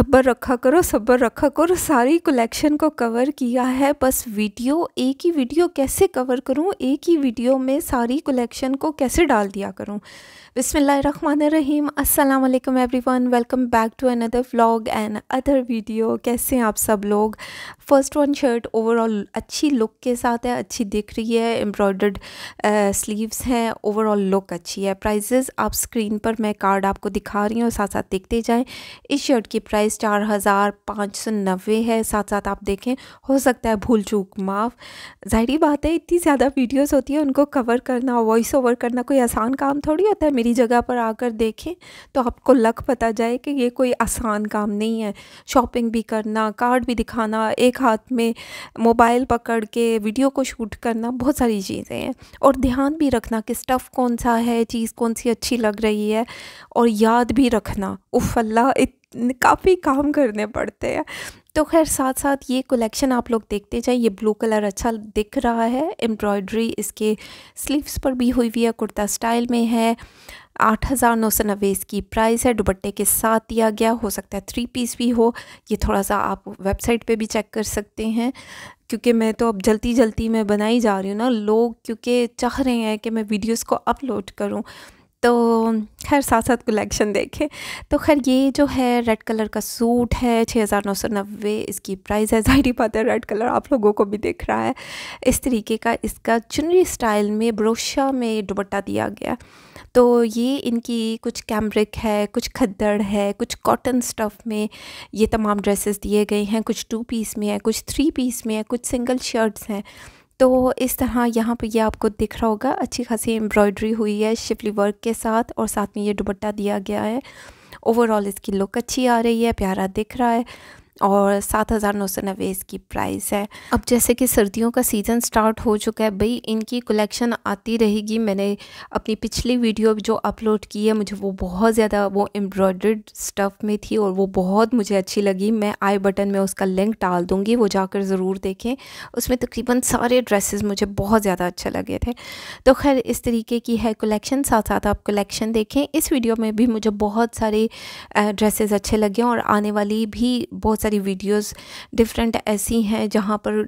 सब्र रखा करो सब्र रखा करो सारी कलेक्शन को कवर किया है बस वीडियो एक ही वीडियो कैसे कवर करूं एक ही वीडियो में सारी कलेक्शन को कैसे डाल दिया करूं बिसमीम अस्सलाम वालेकुम everyone welcome back to another vlog and other video कैसे हैं आप सब लोग फर्स्ट वन शर्ट ओवरऑल अच्छी लुक के साथ है अच्छी दिख रही है एम्ब्रॉयडर्ड स्लीव्स हैं ओवरऑल लुक अच्छी है प्राइजेस आप स्क्रीन पर मैं कार्ड आपको दिखा रही हूँ साथ साथ देखते जाएँ इस शर्ट की प्राइस प्राइस चार हज़ार पाँच सौ नब्बे है साथ साथ आप देखें हो सकता है भूल चूक माफ़ ज़ाहरी बात है इतनी ज़्यादा वीडियोस होती है उनको कवर करना वॉइस ओवर करना कोई आसान काम थोड़ी होता है मेरी जगह पर आकर देखें तो आपको लक पता जाए कि ये कोई आसान काम नहीं है शॉपिंग भी करना कार्ड भी दिखाना एक हाथ में मोबाइल पकड़ के वीडियो को शूट करना बहुत सारी चीज़ें हैं और ध्यान भी रखना कि स्टफ़ कौन सा है चीज़ कौन सी अच्छी लग रही है और याद भी रखना उफ़ अल्लाह काफ़ी काम करने पड़ते हैं तो खैर साथ साथ ये कलेक्शन आप लोग देखते जाए ये ब्लू कलर अच्छा दिख रहा है एम्ब्रॉयड्री इसके स्लीव्स पर भी हुई हुई है कुर्ता स्टाइल में है आठ हज़ार नौ सौ नब्बे इसकी प्राइस है दुपट्टे के साथ दिया गया हो सकता है थ्री पीस भी हो ये थोड़ा सा आप वेबसाइट पे भी चेक कर सकते हैं क्योंकि मैं तो अब जल्दी जल्दी मैं बनाई जा रही हूँ ना लोग क्योंकि चाह रहे हैं कि मैं वीडियोज़ को अपलोड करूँ तो खैर साथ साथ कलेक्शन देखें तो खैर ये जो है रेड कलर का सूट है छः हज़ार नौ सौ नब्बे इसकी प्राइस है जाहिर बात है रेड कलर आप लोगों को भी दिख रहा है इस तरीके का इसका चुनरी स्टाइल में ब्रोशा में दुपट्टा दिया गया तो ये इनकी कुछ कैमरिक है कुछ खद्दड़ है कुछ कॉटन स्टफ़ में ये तमाम ड्रेसेस दिए गए हैं कुछ टू पीस में है कुछ थ्री पीस में है कुछ सिंगल शर्ट्स हैं तो इस तरह यहाँ पे ये आपको दिख रहा होगा अच्छी खासी एम्ब्रॉयडरी हुई है शिफली वर्क के साथ और साथ में ये दुबट्टा दिया गया है ओवरऑल इसकी लुक अच्छी आ रही है प्यारा दिख रहा है और सात हज़ार नौ सौ नब्बे इसकी प्राइस है अब जैसे कि सर्दियों का सीज़न स्टार्ट हो चुका है भाई इनकी कलेक्शन आती रहेगी मैंने अपनी पिछली वीडियो जो अपलोड की है मुझे वो बहुत ज़्यादा वो एम्ब्रॉयड स्टफ़ में थी और वो बहुत मुझे अच्छी लगी मैं आई बटन में उसका लिंक डाल दूँगी वो जाकर ज़रूर देखें उसमें तकरीबन सारे ड्रेसेस मुझे बहुत ज़्यादा अच्छे लगे थे तो खैर इस तरीके की है कलेक्शन साथ साथ आप कलेक्शन देखें इस वीडियो में भी मुझे बहुत सारे ड्रेसेज अच्छे लगे और आने वाली भी बहुत सारी वीडियोस डिफरेंट ऐसी हैं जहाँ पर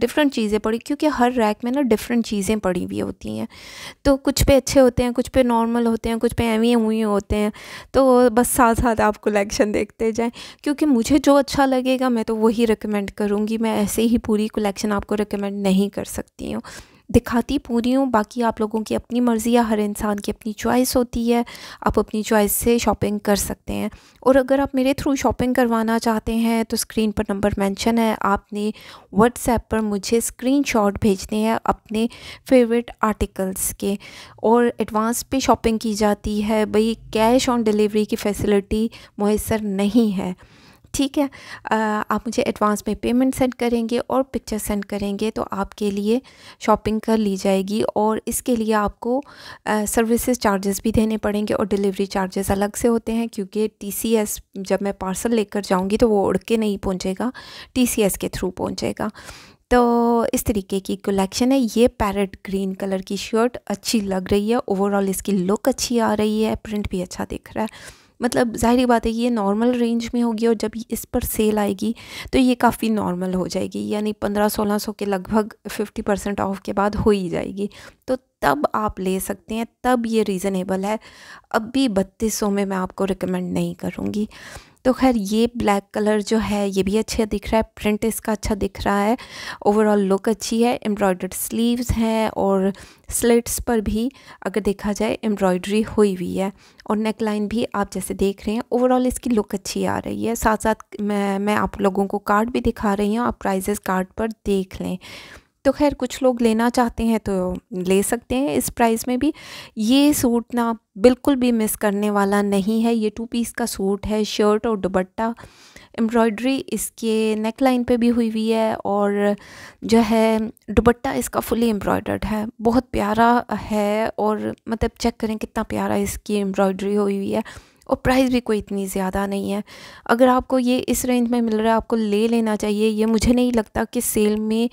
डिफरेंट चीज़ें पड़ी क्योंकि हर रैक में ना डिफरेंट चीज़ें पड़ी हुई होती हैं तो कुछ पे अच्छे होते हैं कुछ पे नॉर्मल होते हैं कुछ पे एवी हुए होते हैं तो बस साथ साथ आप कलेक्शन देखते जाएँ क्योंकि मुझे जो अच्छा लगेगा मैं तो वही रिकमेंड करूँगी मैं ऐसे ही पूरी कलेक्शन आपको रिकमेंड नहीं कर सकती हूँ दिखाती पूरी हूँ बाकी आप लोगों की अपनी मर्ज़ी या हर इंसान की अपनी चॉइस होती है आप अपनी चॉइस से शॉपिंग कर सकते हैं और अगर आप मेरे थ्रू शॉपिंग करवाना चाहते हैं तो स्क्रीन पर नंबर मेंशन है आपने व्हाट्सएप पर मुझे स्क्रीनशॉट भेजने हैं अपने फेवरेट आर्टिकल्स के और एडवांस पे शॉपिंग की जाती है भाई कैश ऑन डिलीवरी की फ़ैसिलिटी मैसर नहीं है ठीक है आप मुझे एडवांस में पेमेंट सेंड करेंगे और पिक्चर सेंड करेंगे तो आपके लिए शॉपिंग कर ली जाएगी और इसके लिए आपको सर्विसेज चार्जेस भी देने पड़ेंगे और डिलीवरी चार्जेस अलग से होते हैं क्योंकि टी जब मैं पार्सल लेकर जाऊँगी तो वो उड़ के नहीं पहुँचेगा टी के थ्रू पहुँचेगा तो इस तरीके की कलेक्शन है ये पैरट ग्रीन कलर की शर्ट अच्छी लग रही है ओवरऑल इसकी लुक अच्छी आ रही है प्रिंट भी अच्छा दिख रहा है मतलब जाहिर बात है कि ये नॉर्मल रेंज में होगी और जब इस पर सेल आएगी तो ये काफ़ी नॉर्मल हो जाएगी यानी पंद्रह सोलह सौ के लगभग फिफ्टी परसेंट ऑफ के बाद हो ही जाएगी तो तब आप ले सकते हैं तब ये रीज़नेबल है अब भी बत्तीस में मैं आपको रिकमेंड नहीं करूँगी तो खैर ये ब्लैक कलर जो है ये भी अच्छा दिख रहा है प्रिंट इसका अच्छा दिख रहा है ओवरऑल लुक अच्छी है एम्ब्रॉयडर्ड स्लीव्स हैं और स्लिट्स पर भी अगर देखा जाए एम्ब्रॉयडरी हुई हुई है और नेक लाइन भी आप जैसे देख रहे हैं ओवरऑल इसकी लुक अच्छी आ रही है साथ साथ मैं मैं आप लोगों को कार्ड भी दिखा रही हूँ आप प्राइजेस कार्ड पर देख लें तो खैर कुछ लोग लेना चाहते हैं तो ले सकते हैं इस प्राइस में भी ये सूट ना बिल्कुल भी मिस करने वाला नहीं है ये टू पीस का सूट है शर्ट और दुबट्टा एम्ब्रॉयड्री इसके नेक लाइन पे भी हुई हुई है और जो है दुबट्टा इसका फुली एम्ब्रॉयडर्ड है बहुत प्यारा है और मतलब चेक करें कितना प्यारा इसकी एम्ब्रॉयड्री हुई हुई है और प्राइस भी कोई इतनी ज़्यादा नहीं है अगर आपको ये इस रेंज में मिल रहा है आपको ले लेना चाहिए ये मुझे नहीं लगता कि सेल में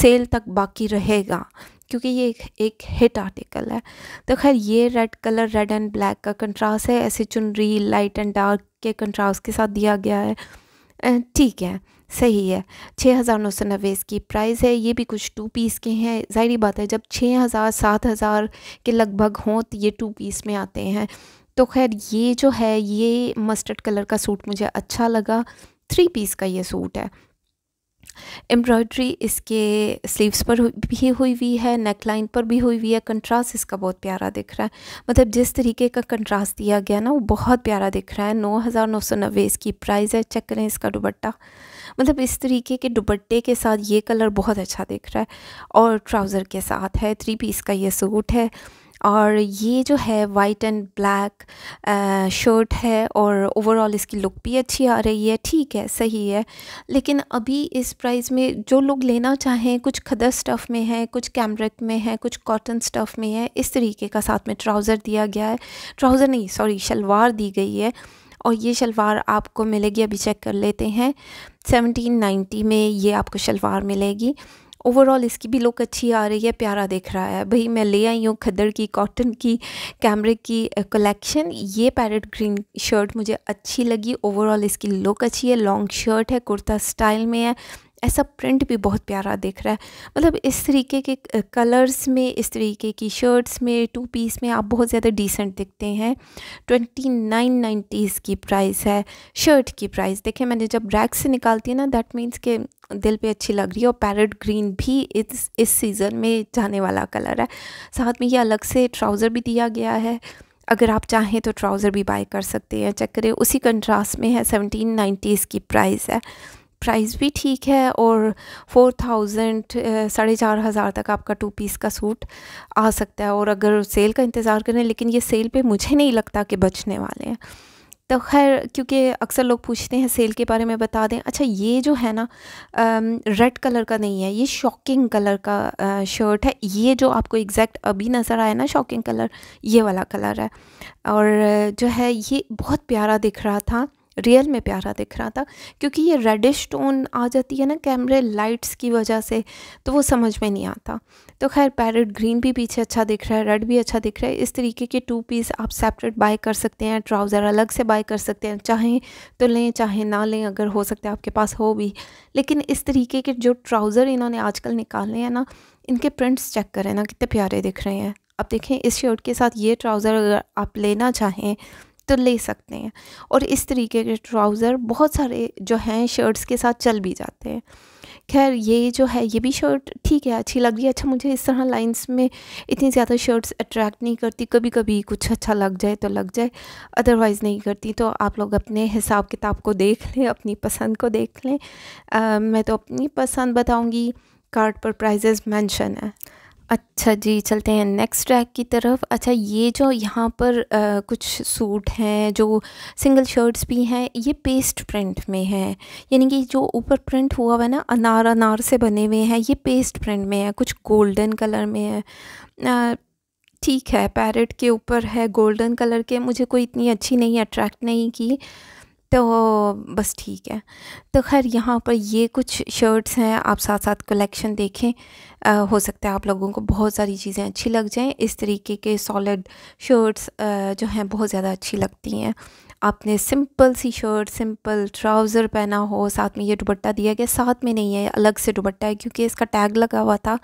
सेल तक बाकी रहेगा क्योंकि ये एक, एक हिट आर्टिकल है तो खैर ये red colour red and black का कंट्रास्ट है ऐसे चुनरी लाइट एंड डार्क के कंट्रास्ट के साथ दिया गया है ठीक है सही है छः हज़ार नौ सौ नब्बे इसकी प्राइस है ये भी कुछ टू पीस के हैं जाहिर बात है जब छः हज़ार सात हज़ार के लगभग हों तो ये टू पीस में आते हैं तो खैर ये जो है ये मस्टर्ड कलर का सूट मुझे अच्छा लगा थ्री पीस का ये सूट है एम्ब्रॉयड्री इसके स्लीव्स पर भी हुई हुई है नेक लाइन पर भी हुई हुई है कंट्रास्ट इसका बहुत प्यारा दिख रहा है मतलब जिस तरीके का कंट्रास्ट दिया गया ना वो बहुत प्यारा दिख रहा है नौ हज़ार नौ सौ नब्बे इसकी प्राइस है चेक करें इसका दुबट्टा मतलब इस तरीके के दुबट्टे के साथ ये कलर बहुत अच्छा दिख रहा है और ट्राउज़र के साथ है थ्री पीस का ये सूट है और ये जो है वाइट एंड ब्लैक शर्ट है और ओवरऑल इसकी लुक भी अच्छी आ रही है ठीक है सही है लेकिन अभी इस प्राइस में जो लोग लेना चाहें कुछ खदर स्टफ़ में है कुछ कैमरिक में है कुछ कॉटन स्टफ़ में है इस तरीके का साथ में ट्राउज़र दिया गया है ट्राउज़र नहीं सॉरी शलवार दी गई है और ये शलवार आपको मिलेगी अभी चेक कर लेते हैं सेवनटीन नाइन्टी में ये आपको शलवार मिलेगी ओवरऑल इसकी भी लुक अच्छी आ रही है प्यारा दिख रहा है भाई मैं ले आई हूँ खदड़ की कॉटन की कैमरे की कलेक्शन ये पैरेट ग्रीन शर्ट मुझे अच्छी लगी ओवरऑल इसकी लुक अच्छी है लॉन्ग शर्ट है कुर्ता स्टाइल में है ऐसा प्रिंट भी बहुत प्यारा दिख रहा है मतलब इस तरीके के कलर्स में इस तरीके की शर्ट्स में टू पीस में आप बहुत ज़्यादा डिसेंट दिखते हैं ट्वेंटी नाइन नाइन्टीज़ की प्राइस है शर्ट की प्राइस देखिए मैंने जब रैक से निकालती है ना दैट मीन्स के दिल पे अच्छी लग रही है और पैरट ग्रीन भी इस इस सीज़न में जाने वाला कलर है साथ में ये अलग से ट्राउज़र भी दिया गया है अगर आप चाहें तो ट्राउज़र भी बाय कर सकते हैं चेक करें उसी कंट्रास्ट में है सेवनटीन नाइन्टीज़ की प्राइस है प्राइस भी ठीक है और फोर थाउजेंड uh, साढ़े चार हज़ार तक आपका टू पीस का सूट आ सकता है और अगर सेल का इंतज़ार करें लेकिन ये सेल पे मुझे नहीं लगता कि बचने वाले हैं तो खैर क्योंकि अक्सर लोग पूछते हैं सेल के बारे में बता दें अच्छा ये जो है ना रेड um, कलर का नहीं है ये शॉकिंग कलर का आ, uh, शर्ट है ये जो आपको एग्जैक्ट अभी नज़र आया ना शॉकिंग कलर ये वाला कलर है और uh, जो है ये बहुत प्यारा दिख रहा था रियल में प्यारा दिख रहा था क्योंकि ये रेडिश टोन आ जाती है ना कैमरे लाइट्स की वजह से तो वो समझ में नहीं आता तो खैर पैरट ग्रीन भी पीछे अच्छा दिख रहा है रेड भी अच्छा दिख रहा है इस तरीके के टू पीस आप सेपरेट बाय कर सकते हैं ट्राउज़र अलग से बाय कर सकते हैं चाहें तो लें चाहे ना लें अगर हो सकता है आपके पास हो भी लेकिन इस तरीके के जो ट्राउज़र इन्होंने आजकल निकाले हैं ना इनके प्रिंट्स चेक करें ना कितने प्यारे दिख रहे हैं अब देखें इस शर्ट के साथ ये ट्राउज़र अगर आप लेना चाहें तो ले सकते हैं और इस तरीके के ट्राउज़र बहुत सारे जो हैं शर्ट्स के साथ चल भी जाते हैं खैर ये जो है ये भी शर्ट ठीक है अच्छी लग रही है अच्छा मुझे इस तरह लाइंस में इतनी ज़्यादा शर्ट्स अट्रैक्ट नहीं करती कभी कभी कुछ अच्छा लग जाए तो लग जाए अदरवाइज़ नहीं करती तो आप लोग अपने हिसाब किताब को देख लें अपनी पसंद को देख लें आ, मैं तो अपनी पसंद बताऊँगी कार्ड पर प्राइजेज़ मैंशन है अच्छा जी चलते हैं नेक्स्ट ट्रैक की तरफ अच्छा ये जो यहाँ पर आ, कुछ सूट हैं जो सिंगल शर्ट्स भी हैं ये पेस्ट प्रिंट में हैं यानी कि जो ऊपर प्रिंट हुआ हुआ है ना अनार अनार से बने हुए हैं ये पेस्ट प्रिंट में है कुछ गोल्डन कलर में है ठीक है पैरेट के ऊपर है गोल्डन कलर के मुझे कोई इतनी अच्छी नहीं अट्रैक्ट नहीं की तो बस ठीक है तो खैर यहाँ पर ये कुछ शर्ट्स हैं आप साथ साथ कलेक्शन देखें आ, हो सकता है आप लोगों को बहुत सारी चीज़ें अच्छी लग जाएं इस तरीके के सॉलिड शर्ट्स जो हैं बहुत ज़्यादा अच्छी लगती हैं आपने सिंपल सी शर्ट सिंपल ट्राउज़र पहना हो साथ में ये दुबट्टा दिया गया साथ में नहीं है अलग से दुबट्टा है क्योंकि इसका टैग लगा हुआ था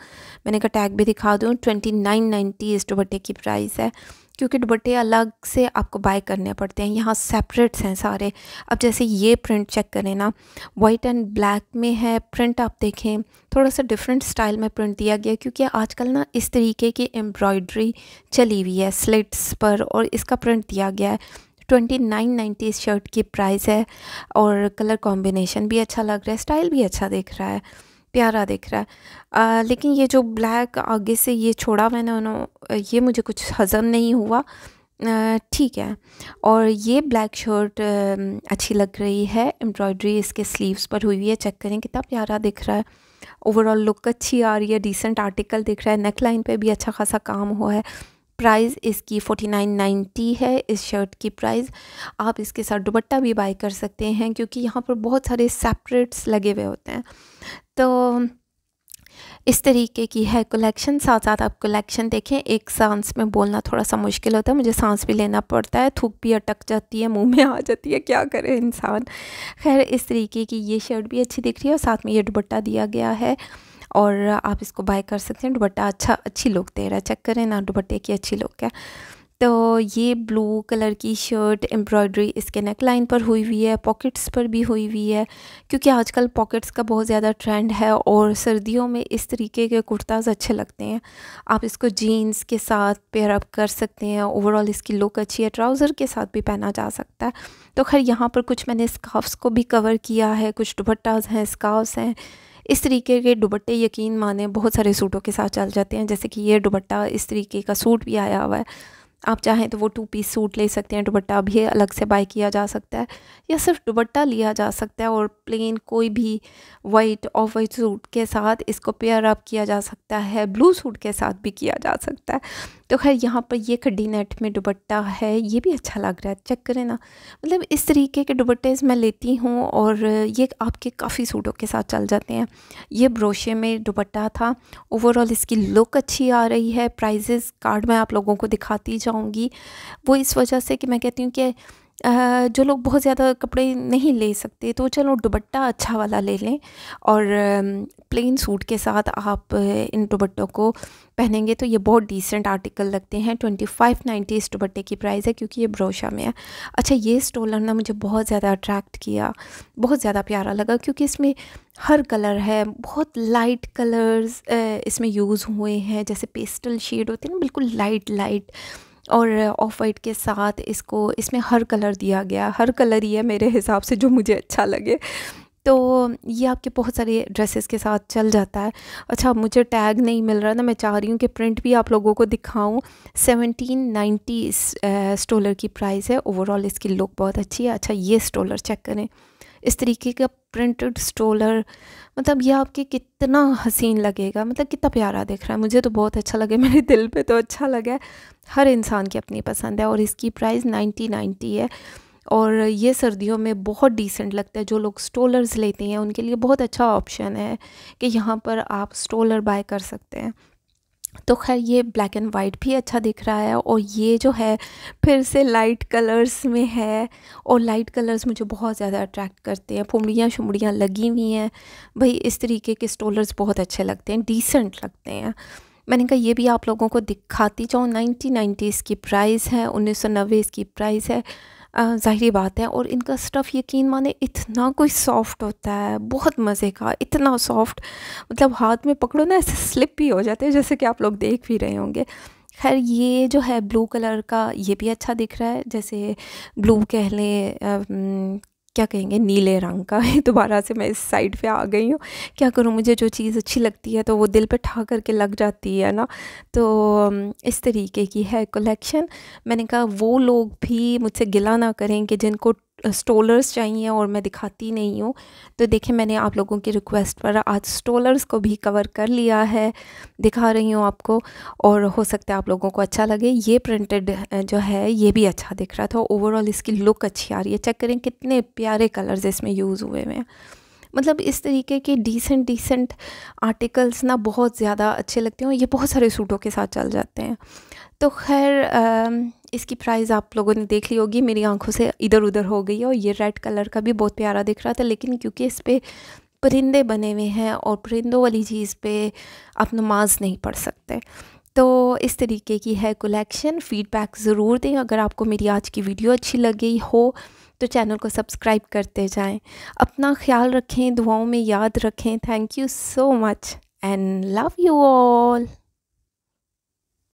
मैंने का टैग भी दिखा दूँ ट्वेंटी नाइन नाइन्टी इस दुबट्टे की प्राइस है क्योंकि दुबट्टे अलग से आपको बाय करने पड़ते हैं यहाँ सेपरेट्स हैं सारे अब जैसे ये प्रिंट चेक करें ना वाइट एंड ब्लैक में है प्रिंट आप देखें थोड़ा सा डिफरेंट स्टाइल में प्रिंट दिया गया क्योंकि आजकल ना इस तरीके की एम्ब्रॉयड्री चली हुई है स्लिट्स पर और इसका प्रिंट दिया गया है ट्वेंटी नाइन नाइन्टी इस शर्ट की प्राइस है और कलर कॉम्बिनेशन भी अच्छा लग रहा है स्टाइल भी अच्छा दिख रहा है प्यारा दिख रहा है आ, लेकिन ये जो ब्लैक आगे से ये छोड़ा मैंने उन्होंने ये मुझे कुछ हज़म नहीं हुआ ठीक है और ये ब्लैक शर्ट अच्छी लग रही है एम्ब्रॉयडरी इसके स्लीव्स पर हुई है चेक करें कितना प्यारा दिख रहा है ओवरऑल लुक अच्छी आ रही है डिसेंट आर्टिकल दिख रहा है नेक लाइन पर भी अच्छा खासा काम हुआ है प्राइस इसकी फोर्टी नाइन नाइन्टी है इस शर्ट की प्राइस आप इसके साथ दुबट्टा भी बाई कर सकते हैं क्योंकि यहाँ पर बहुत सारे सेपरेट्स लगे हुए होते हैं तो इस तरीके की है कलेक्शन साथ साथ आप कलेक्शन देखें एक सांस में बोलना थोड़ा सा मुश्किल होता है मुझे सांस भी लेना पड़ता है थूक भी अटक जाती है मुंह में आ जाती है क्या करे इंसान खैर इस तरीके की ये शर्ट भी अच्छी दिख रही है और साथ में ये दुबट्टा दिया गया है और आप इसको बाय कर सकते हैं दुपट्टा अच्छा अच्छी लुक दे रहा है चेक करें ना दुपट्टे की अच्छी लुक है तो ये ब्लू कलर की शर्ट एम्ब्रॉयडरी इसके नेक लाइन पर हुई हुई है पॉकेट्स पर भी हुई हुई है क्योंकि आजकल पॉकेट्स का बहुत ज़्यादा ट्रेंड है और सर्दियों में इस तरीके के कुर्ताज़ अच्छे लगते हैं आप इसको जीन्स के साथ पेयरअप कर सकते हैं ओवरऑल इसकी लुक अच्छी है ट्राउज़र के साथ भी पहना जा सकता है तो खैर यहाँ पर कुछ मैंने स्काफ्स को भी कवर किया है कुछ दुपट्टाज हैं स्काफ्स हैं इस तरीके के दुबट्टे यकीन माने बहुत सारे सूटों के साथ चल जाते हैं जैसे कि ये दुबट्टा इस तरीके का सूट भी आया हुआ है आप चाहें तो वो टू पीस सूट ले सकते हैं दुबट्टा भी अलग से बाई किया जा सकता है या सिर्फ दुबट्टा लिया जा सकता है और प्लेन कोई भी वाइट ऑफ वाइट सूट के साथ इसको पेयर अप किया जा सकता है ब्लू सूट के साथ भी किया जा सकता है तो खैर यहाँ पर ये खड्डी नेट में दुबट्टा है ये भी अच्छा लग रहा है चेक करें ना मतलब इस तरीके के दुबट्टे मैं लेती हूँ और ये आपके काफ़ी सूटों के साथ चल जाते हैं ये ब्रोशे में दुबट्टा था ओवरऑल इसकी लुक अच्छी आ रही है प्राइजेस कार्ड मैं आप लोगों को दिखाती जाऊँगी वो इस वजह से कि मैं कहती हूँ कि जो लोग बहुत ज़्यादा कपड़े नहीं ले सकते तो चलो दुबट्टा अच्छा वाला ले लें और प्लेन सूट के साथ आप इन दुबट्टों को पहनेंगे तो ये बहुत डिसेंट आर्टिकल लगते हैं ट्वेंटी फाइव नाइन्टी इस दुबट्टे की प्राइस है क्योंकि ये ब्रोशा में है अच्छा ये स्टोलर ना मुझे बहुत ज़्यादा अट्रैक्ट किया बहुत ज़्यादा प्यारा लगा क्योंकि इसमें हर कलर है बहुत लाइट कलर्स इसमें यूज़ हुए हैं जैसे पेस्टल शेड होते हैं ना बिल्कुल लाइट लाइट और ऑफ वाइट के साथ इसको इसमें हर कलर दिया गया हर कलर ही है मेरे हिसाब से जो मुझे अच्छा लगे तो ये आपके बहुत सारे ड्रेसेस के साथ चल जाता है अच्छा मुझे टैग नहीं मिल रहा ना मैं चाह रही हूँ कि प्रिंट भी आप लोगों को दिखाऊँ सेवनटीन नाइन्टी स्टोलर की प्राइस है ओवरऑल इसकी लुक बहुत अच्छी है अच्छा ये स्टोलर चेक करें इस तरीके का प्रिंटेड स्टोलर मतलब ये आपके कितना हसीन लगेगा मतलब कितना प्यारा दिख रहा है मुझे तो बहुत अच्छा लगे मेरे दिल पे तो अच्छा लगा हर इंसान की अपनी पसंद है और इसकी प्राइस नाइन्टी नाइन्टी है और ये सर्दियों में बहुत डिसेंट लगता है जो लोग स्टोलर्स लेते हैं उनके लिए बहुत अच्छा ऑप्शन है कि यहाँ पर आप स्टोलर बाय कर सकते हैं तो खैर ये ब्लैक एंड वाइट भी अच्छा दिख रहा है और ये जो है फिर से लाइट कलर्स में है और लाइट कलर्स मुझे बहुत ज़्यादा अट्रैक्ट करते हैं फुमड़ियाँ शुमड़ियाँ लगी हुई हैं भाई इस तरीके के स्टोलर्स बहुत अच्छे लगते हैं डिसेंट लगते हैं मैंने कहा ये भी आप लोगों को दिखाती जाऊँ नाइनटीन नाइन्टी इसकी प्राइस है उन्नीस सौ नब्बे इसकी प्राइस है ज़ाहिर बात है और इनका स्टफ़ यकीन माने इतना कोई सॉफ्ट होता है बहुत मज़े का इतना सॉफ्ट मतलब हाथ में पकड़ो ना ऐसे स्लिप भी हो जाते हैं जैसे कि आप लोग देख भी रहे होंगे खैर ये जो है ब्लू कलर का ये भी अच्छा दिख रहा है जैसे ब्लू कह लें हम्म, क्या कहेंगे नीले रंग का दोबारा से मैं इस साइड पे आ गई हूँ क्या करूँ मुझे जो चीज़ अच्छी लगती है तो वो दिल पे ठा करके लग जाती है ना तो इस तरीके की है कलेक्शन मैंने कहा वो लोग भी मुझसे गिला ना करें कि जिनको स्टोलर्स चाहिए और मैं दिखाती नहीं हूँ तो देखिए मैंने आप लोगों की रिक्वेस्ट पर आज स्टोलर्स को भी कवर कर लिया है दिखा रही हूँ आपको और हो सकता है आप लोगों को अच्छा लगे ये प्रिंटेड जो है ये भी अच्छा दिख रहा था ओवरऑल इसकी लुक अच्छी आ रही है चेक करें कितने प्यारे कलर्स इसमें यूज़ हुए हुए हैं मतलब इस तरीके के डिसेंट डिसेंट आर्टिकल्स ना बहुत ज़्यादा अच्छे लगते हैं ये बहुत सारे सूटों के साथ चल जाते हैं तो खैर इसकी प्राइस आप लोगों ने देख ली होगी मेरी आंखों से इधर उधर हो गई है और ये रेड कलर का भी बहुत प्यारा दिख रहा था लेकिन क्योंकि इस पर परिंदे बने हुए हैं और परिंदों वाली चीज़ पे आप नमाज नहीं पढ़ सकते तो इस तरीके की है कलेक्शन फ़ीडबैक ज़रूर दें अगर आपको मेरी आज की वीडियो अच्छी लगी हो तो चैनल को सब्सक्राइब करते जाएं अपना ख्याल रखें दुआओं में याद रखें thank you so much and love you all